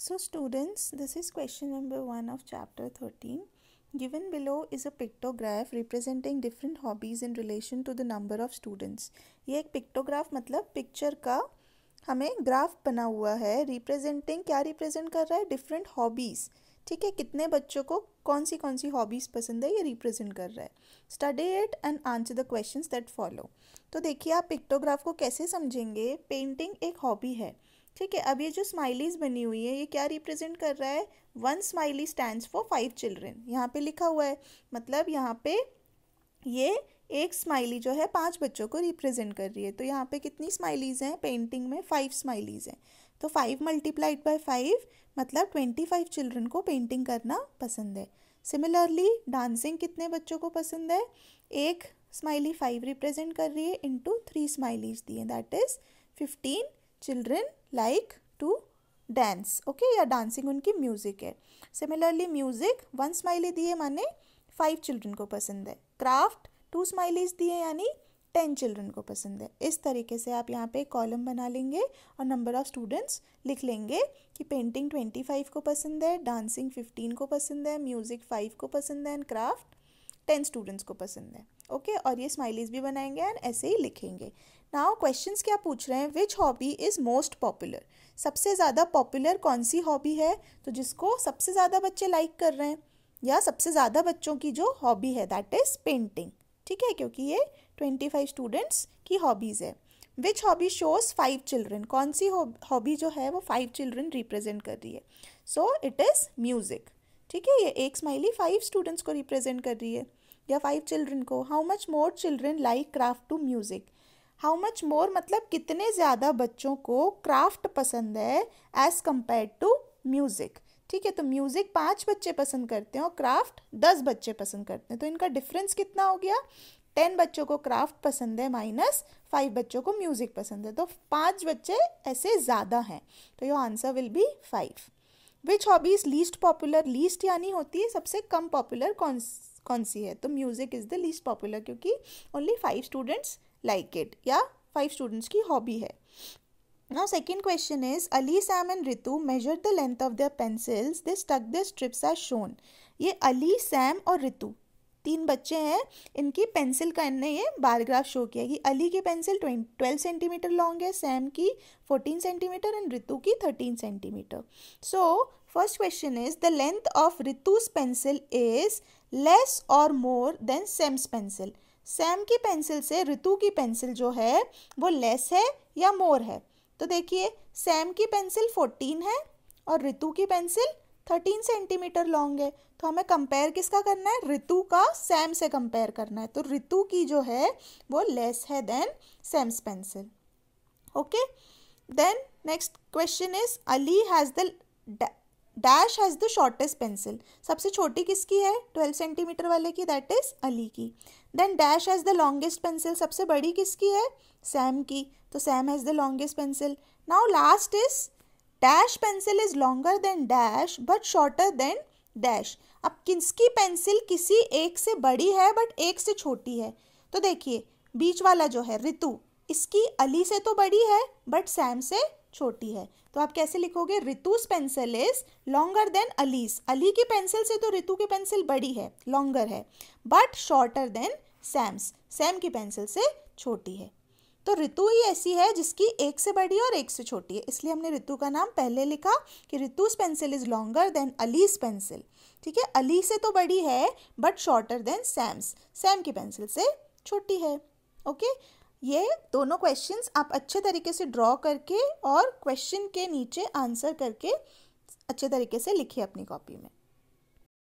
So students, this is question number 1 of chapter 13. Given below is a pictograph representing different hobbies in relation to the number of students. ye ek pictograph matlab picture ka hame graph bana hua hai representing kya represent kar raha hai different hobbies ठीक है कितने बच्चों को कौन सी कौन सी hobbies पसंद है ये रिप्रेजेंट कर रहा है study it and answer the questions that follow तो देखिए आप पिक्टोग्राफ को कैसे समझेंगे पेंटिंग एक हॉबी है ठीक है अब ये जो स्माइलीज बनी हुई है ये क्या रिप्रेजेंट कर रहा है one smiley stand for five children यहाँ पे लिखा हुआ है मतलब यहाँ पे ये एक स्माइली जो है पांच बच्चों को रिप्रेजेंट कर रही है तो यहाँ पे कितनी स्माइलीज़ हैं पेंटिंग में फाइव स्माइलीज़ हैं तो फाइव मल्टीप्लाइड बाई फाइव मतलब ट्वेंटी फाइव चिल्ड्रन को पेंटिंग करना पसंद है सिमिलरली डांसिंग कितने बच्चों को पसंद है एक स्माइली फाइव रिप्रेजेंट कर रही है इंटू थ्री स्माइलीज दी that is fifteen children like to dance okay या डांसिंग उनकी म्यूज़िक है सिमिलरली म्यूजिक वन स्माइली दिए माने फ़ाइव चिल्ड्रेन को पसंद है क्राफ्ट टू स्माइलीज दिए यानी टेन चिल्ड्रन को पसंद है इस तरीके से आप यहाँ पे कॉलम बना लेंगे और नंबर ऑफ़ स्टूडेंट्स लिख लेंगे कि पेंटिंग ट्वेंटी फाइव को पसंद है डांसिंग फिफ्टीन को पसंद है म्यूज़िक फाइव को पसंद है एंड क्राफ्ट टेन स्टूडेंट्स को पसंद है ओके okay? और ये स्माइलीज भी बनाएंगे एंड ऐसे ही लिखेंगे नाउ क्वेश्चन क्या पूछ रहे हैं which hobby is most popular सबसे ज़्यादा पॉपुलर कौन सी हॉबी है तो जिसको सबसे ज़्यादा बच्चे लाइक कर रहे हैं या सबसे ज़्यादा बच्चों की जो हॉबी है दैट इज़ पेंटिंग ठीक है क्योंकि ये ट्वेंटी फाइव स्टूडेंट्स की हॉबीज़ है which hobby shows five children कौन सी हॉबी जो है वो फाइव चिल्ड्रेन रिप्रेजेंट कर रही है सो इट इज़ म्यूज़िक ठीक है ये एक स्माइली फाइव स्टूडेंट्स को रिप्रेजेंट कर रही है या फाइव चिल्ड्रन को how much more children like craft to music how much more मतलब कितने ज़्यादा बच्चों को क्राफ्ट पसंद है एज़ कम्पेयर टू म्यूज़िक ठीक है तो म्यूज़िक पाँच बच्चे पसंद करते हैं और क्राफ्ट दस बच्चे पसंद करते हैं तो इनका डिफरेंस कितना हो गया टेन बच्चों को क्राफ्ट पसंद है माइनस फाइव बच्चों को म्यूज़िक पसंद है तो पाँच बच्चे ऐसे ज़्यादा हैं तो your answer will be five which hobbies least popular least यानी होती है सबसे कम पॉपुलर कौन कौन सी है तो music is the least popular क्योंकि only five students like it या फाइव स्टूडेंट्स की हॉबी है now second question is Ali Sam and Ritu measure the length of the pencils this took the strips are shown ये Ali Sam और रितु तीन बच्चे हैं इनकी पेंसिल का इनने ये बारग्राफ शो किया कि अली की पेंसिल ट्वेल्व सेंटीमीटर लॉन्ग है सैम की फोर्टीन सेंटीमीटर एंड रितु की thirteen centimetre so first question is the length of Ritu's pencil is less और more than Sam's pencil Sam की पेंसिल से ऋतु की पेंसिल जो है वो लेस है या मोर है तो देखिए सैम की पेंसिल फोर्टीन है और ऋतु की पेंसिल थर्टीन सेंटीमीटर लॉन्ग है तो हमें कंपेयर किसका करना है ऋतु का सैम से कंपेयर करना है तो ऋतु की जो है वो लेस है than Sam's pencil okay then next question is Ali has the dash has the shortest pencil सबसे छोटी किसकी है ट्वेल्व सेंटीमीटर वाले की दैट इज़ अली की then dash has the longest pencil सबसे बड़ी किसकी है सैम की तो Sam has the longest pencil now last is dash pencil is longer than dash but shorter than dash अब किसकी पेंसिल किसी एक से बड़ी है बट एक से छोटी है तो देखिए बीच वाला जो है ऋतु इसकी अली से तो बड़ी है बट सैम से छोटी है तो आप कैसे लिखोगे Ritu's pencil is longer than Ali's Ali की पेंसिल से तो रितु की पेंसिल बड़ी है लॉन्गर है but shorter than Sam's Sam की पेंसिल से छोटी है तो रितु ही ऐसी है जिसकी एक से बड़ी और एक से छोटी है इसलिए हमने रितु का नाम पहले लिखा कि Ritu's pencil is longer than Ali's pencil ठीक है अली से तो बड़ी है but shorter than Sam's Sam की पेंसिल से छोटी है ओके okay? ये दोनों क्वेश्चंस आप अच्छे तरीके से ड्रॉ करके और क्वेश्चन के नीचे आंसर करके अच्छे तरीके से लिखिए अपनी कॉपी में